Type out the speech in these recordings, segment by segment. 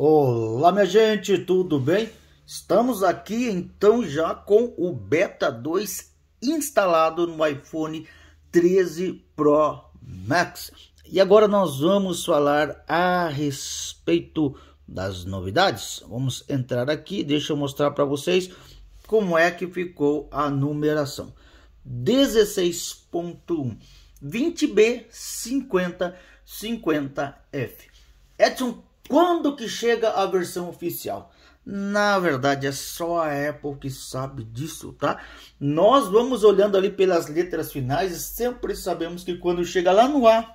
Olá, minha gente, tudo bem? Estamos aqui então já com o Beta 2 instalado no iPhone 13 Pro Max. E agora nós vamos falar a respeito das novidades. Vamos entrar aqui, deixa eu mostrar para vocês como é que ficou a numeração. 16.1 20B 50 50F. Edson quando que chega a versão oficial? Na verdade, é só a Apple que sabe disso, tá? Nós vamos olhando ali pelas letras finais e sempre sabemos que quando chega lá no A,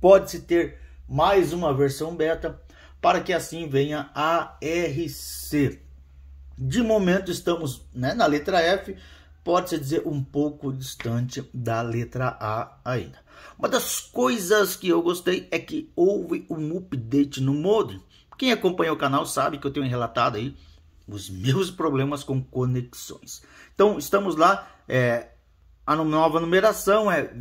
pode-se ter mais uma versão beta para que assim venha a RC. De momento, estamos né, na letra F, pode-se dizer um pouco distante da letra A ainda. Uma das coisas que eu gostei é que houve um update no modem. Quem acompanha o canal sabe que eu tenho relatado aí os meus problemas com conexões. Então, estamos lá, é, a nova numeração é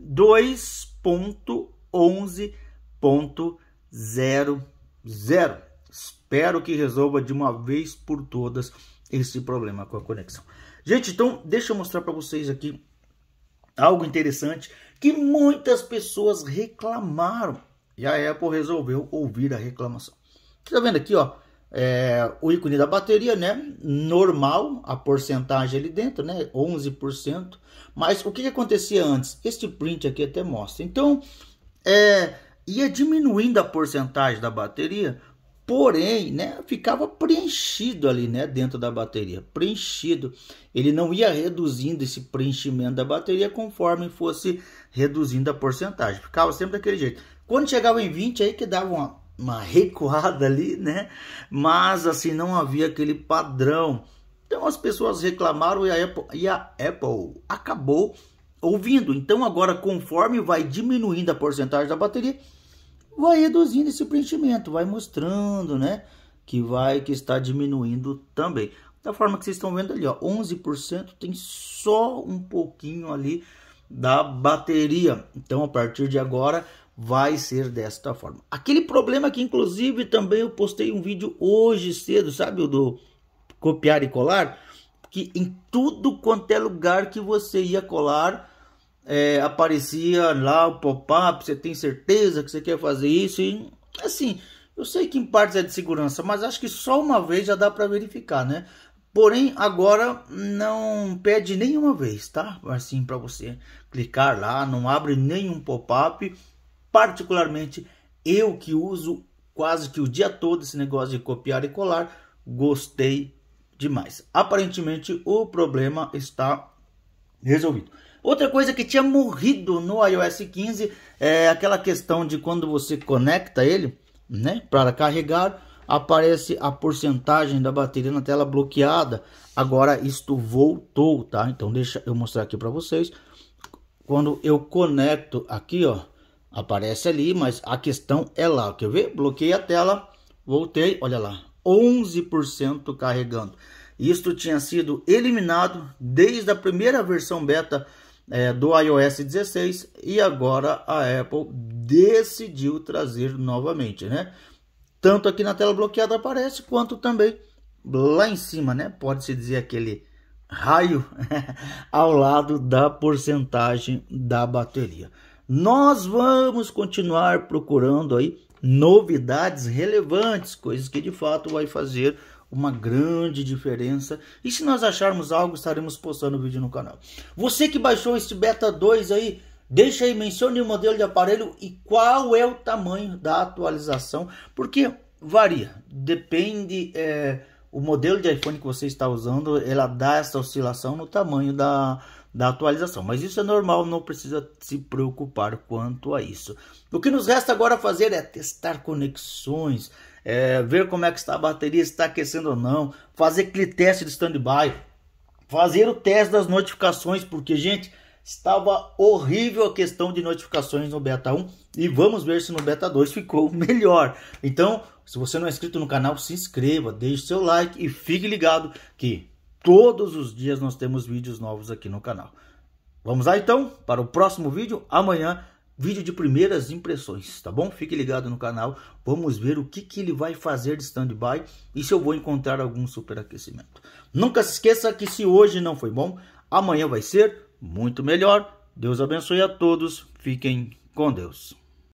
2.11.00. Espero que resolva de uma vez por todas esse problema com a conexão. Gente, então deixa eu mostrar para vocês aqui algo interessante que muitas pessoas reclamaram e a Apple resolveu ouvir a reclamação. Tá vendo aqui, ó, é, o ícone da bateria, né? Normal, a porcentagem ali dentro, né? 11%. Mas o que, que acontecia antes? Este print aqui até mostra. Então, é, ia diminuindo a porcentagem da bateria porém, né, ficava preenchido ali, né, dentro da bateria, preenchido. Ele não ia reduzindo esse preenchimento da bateria conforme fosse reduzindo a porcentagem. Ficava sempre daquele jeito. Quando chegava em 20 aí que dava uma, uma recuada ali, né? Mas assim não havia aquele padrão. Então as pessoas reclamaram e a Apple, e a Apple acabou ouvindo. Então agora conforme vai diminuindo a porcentagem da bateria, vai reduzindo esse preenchimento, vai mostrando, né? Que vai, que está diminuindo também. Da forma que vocês estão vendo ali, ó, 11% tem só um pouquinho ali da bateria. Então, a partir de agora, vai ser desta forma. Aquele problema que, inclusive, também eu postei um vídeo hoje cedo, sabe? O do copiar e colar. Que em tudo quanto é lugar que você ia colar, é, aparecia lá o pop-up, você tem certeza que você quer fazer isso? E, assim, eu sei que em partes é de segurança, mas acho que só uma vez já dá para verificar, né? Porém, agora não pede nenhuma vez, tá? Assim, para você clicar lá, não abre nenhum pop-up. Particularmente, eu que uso quase que o dia todo esse negócio de copiar e colar, gostei demais. Aparentemente, o problema está resolvido. Outra coisa que tinha morrido no iOS 15 é aquela questão de quando você conecta ele, né, para carregar, aparece a porcentagem da bateria na tela bloqueada. Agora isto voltou, tá? Então deixa eu mostrar aqui para vocês. Quando eu conecto aqui, ó, aparece ali, mas a questão é lá, quer ver? Bloqueei a tela, voltei, olha lá, 11% carregando. Isto tinha sido eliminado desde a primeira versão beta é, do iOS 16 e agora a Apple decidiu trazer novamente, né? Tanto aqui na tela bloqueada aparece, quanto também lá em cima, né? Pode-se dizer aquele raio ao lado da porcentagem da bateria. Nós vamos continuar procurando aí novidades relevantes, coisas que de fato vai fazer uma grande diferença. E se nós acharmos algo, estaremos postando o vídeo no canal. Você que baixou este Beta 2 aí, deixa aí, mencione o modelo de aparelho e qual é o tamanho da atualização, porque varia, depende. É, o modelo de iPhone que você está usando, ela dá essa oscilação no tamanho da, da atualização. Mas isso é normal, não precisa se preocupar quanto a isso. O que nos resta agora fazer é testar conexões, é, ver como é que está a bateria, se está aquecendo ou não, fazer aquele teste de standby, fazer o teste das notificações, porque, gente, estava horrível a questão de notificações no beta 1 e vamos ver se no beta 2 ficou melhor. Então, se você não é inscrito no canal, se inscreva, deixe seu like e fique ligado que Todos os dias nós temos vídeos novos aqui no canal. Vamos lá então para o próximo vídeo, amanhã, vídeo de primeiras impressões, tá bom? Fique ligado no canal, vamos ver o que, que ele vai fazer de stand-by e se eu vou encontrar algum superaquecimento. Nunca se esqueça que se hoje não foi bom, amanhã vai ser muito melhor. Deus abençoe a todos, fiquem com Deus.